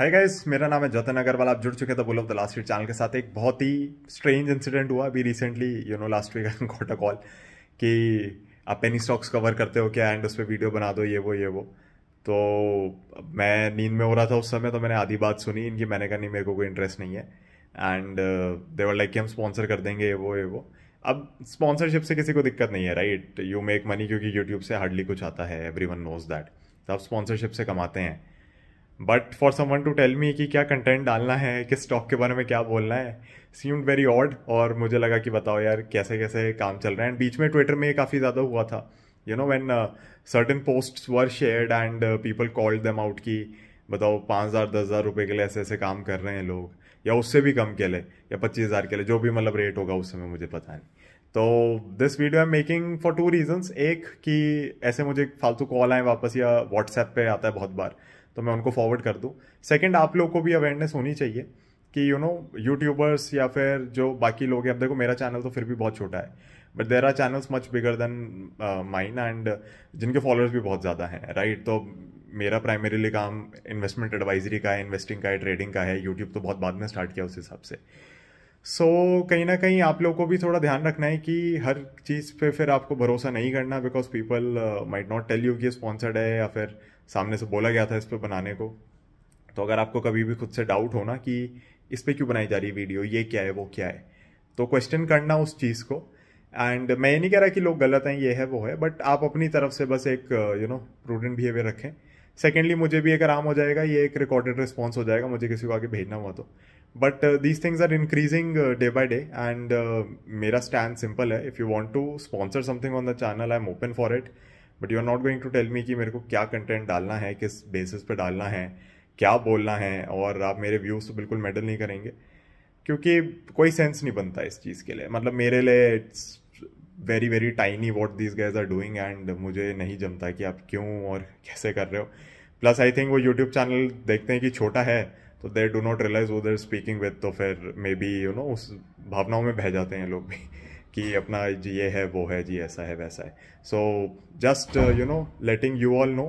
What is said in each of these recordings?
hi guys मेरा नाम है जतन अग्रवाल आप जुड़ चुके हैं तो बोलो द लास्ट वीक चैनल के साथ एक बहुत ही स्ट्रेंज इंसिडेंट हुआ अभी recently you know last week I got a call कि आप पेनी स्टॉक्स कवर करते हो क्या एंड उस पर वीडियो बना दो ये वो ये वो तो मैं नींद में हो रहा था उस समय तो मैंने आधी बात सुनी इनकी मैंने कहा नहीं मेरे को कोई इंटरेस्ट नहीं है एंड वर लाइक कि हम स्पॉन्सर कर देंगे ये वो ये वो अब स्पॉन्सरशिप से किसी को दिक्कत नहीं है राइट यू मेक मनी क्योंकि यूट्यूब से हार्डली कुछ आता है एवरी वन नोज दैट तो आप स्पॉन्सरशिप से कमाते हैं but for someone to tell me कि क्या कंटेंट डालना है किस स्टॉक के बारे में क्या बोलना है सीम्ड वेरी ऑड और मुझे लगा कि बताओ यार कैसे कैसे काम चल रहा है एंड बीच में ट्विटर में काफ़ी ज़्यादा हुआ था you know when certain post were shared and people called them out कि बताओ पाँच हज़ार दस हज़ार रुपये के लिए ऐसे ऐसे काम कर रहे हैं लोग या उससे भी कम के लिए या पच्चीस हज़ार के लिए जो भी मतलब रेट होगा उस समय मुझे पता नहीं तो this video I am making for two reasons एक कि ऐसे मुझे फालतू कॉल आए वापस या व्हाट्सएप पे आता है बहुत बार तो मैं उनको फॉरवर्ड कर दूँ सेकेंड आप लोग को भी अवेयरनेस होनी चाहिए कि यू नो यूट्यूबर्स या फिर जो बाकी लोग हैं अब देखो मेरा चैनल तो फिर भी बहुत छोटा है but there are channels much bigger than mine and जिनके फॉलोअर्स भी बहुत ज़्यादा हैं राइट तो मेरा प्राइमरीली काम इन्वेस्टमेंट एडवाइजरी का है इन्वेस्टिंग का है ट्रेडिंग का है यूट्यूब तो बहुत बाद में स्टार्ट किया उस हिसाब से सो so, कहीं ना कहीं आप लोगों को भी थोड़ा ध्यान रखना है कि हर चीज़ पे फिर आपको भरोसा नहीं करना because people might not tell you कि स्पॉन्सर्ड है या फिर सामने से बोला गया था इस पर बनाने को तो अगर आपको कभी भी खुद से डाउट हो ना कि इस पर क्यों बनाई जा रही है वीडियो ये क्या है वो क्या है तो क्वेश्चन करना उस चीज़ को एंड मैं ये नहीं कह रहा कि लोग गलत हैं ये है वो है बट आप अपनी तरफ से बस एक यू नो प्रूडेंट बिहेवियर रखें सेकेंडली मुझे भी एक आराम हो जाएगा ये एक रिकॉर्डेड रिस्पॉन्स हो जाएगा मुझे किसी को आगे भेजना हुआ तो but these things are increasing day by day and मेरा स्टैंड सिंपल है if you want to sponsor something on the channel I am open for it but you are not going to tell me कि मेरे को क्या content डालना है किस basis पे डालना है क्या बोलना है और आप मेरे व्यूज़ तो बिल्कुल मेडल नहीं करेंगे क्योंकि कोई सेंस नहीं बनता इस चीज़ के लिए मतलब मेरे लिए it's very very tiny what this guys are doing and मुझे नहीं जमता कि आप क्यों और कैसे कर रहे हो प्लस आई थिंक वो यूट्यूब चैनल देखते हैं कि छोटा है तो देर डू नॉट रियलाइज वो देर स्पीकिंग विद तो फिर मे बी यू नो उस भावनाओं में बह जाते हैं लोग भी कि अपना जी ये है वो है जी ऐसा है वैसा है so just you know letting you all know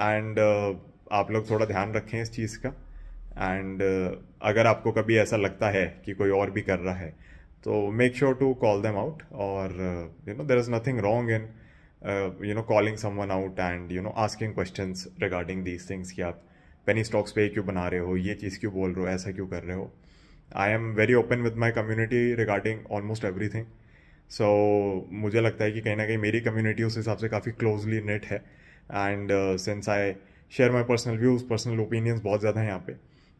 and आप लोग थोड़ा ध्यान रखें इस चीज़ का एंड uh, अगर आपको कभी ऐसा लगता है कि कोई और भी कर रहा है तो make sure to call them out और you know there is nothing wrong in you know calling someone out and you know asking question regarding these things कि आप पेनी स्टॉक्स पे क्यों बना रहे हो ये चीज़ क्यों बोल रहे हो ऐसा क्यों कर रहे हो I am very open with my community regarding almost everything so मुझे लगता है कि कहीं ना कहीं मेरी कम्युनिटी उस हिसाब से काफ़ी क्लोजली नेट है and since I share my personal views personal opinions बहुत ज़्यादा हैं यहाँ पे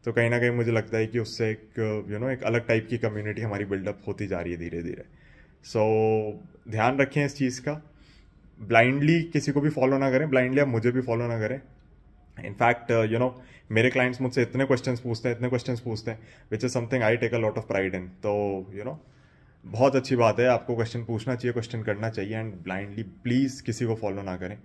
तो कहीं ना कहीं मुझे लगता है कि उससे एक यू you नो know, एक अलग टाइप की कम्युनिटी हमारी बिल्डअप होती जा रही है धीरे धीरे सो so, ध्यान रखें इस चीज़ का ब्लाइंडली किसी को भी फॉलो ना करें ब्लाइंडली आप मुझे भी फॉलो ना करें इनफैक्ट यू नो मेरे क्लाइंट्स मुझसे इतने क्वेश्चन पूछते हैं इतने क्वेश्चन पूछते हैं which is something I take a lot of pride in तो यू you नो know, बहुत अच्छी बात है आपको क्वेश्चन पूछना चाहिए क्वेश्चन करना चाहिए एंड ब्लाइंडली प्लीज़ किसी को फॉलो ना करें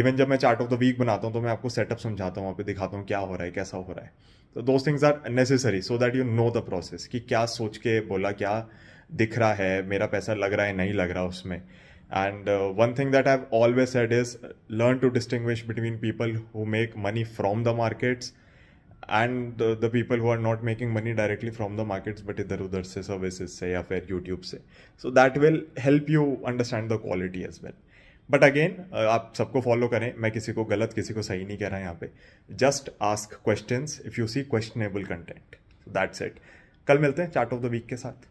इवन जब मैं चार्ट ऑफ द वीक बनाता हूँ तो मैं आपको सेटअप समझाता हूँ वहाँ पे दिखाता हूँ क्या हो रहा है कैसा हो रहा है तो दो things are necessary so that you know the process कि क्या सोच के बोला क्या दिख रहा है मेरा पैसा लग रहा है नहीं लग रहा उसमें and one thing that I always said is learn to distinguish between people who make money from the markets and the people who are not making money directly from the markets but इधर उधर से services से या फिर YouTube से so that will help you understand the quality as well but again uh, आप सबको follow करें मैं किसी को गलत किसी को सही नहीं कह रहा यहाँ पे just ask question if you see questionable content that's it कल मिलते हैं चार्ट ऑफ द वीक के साथ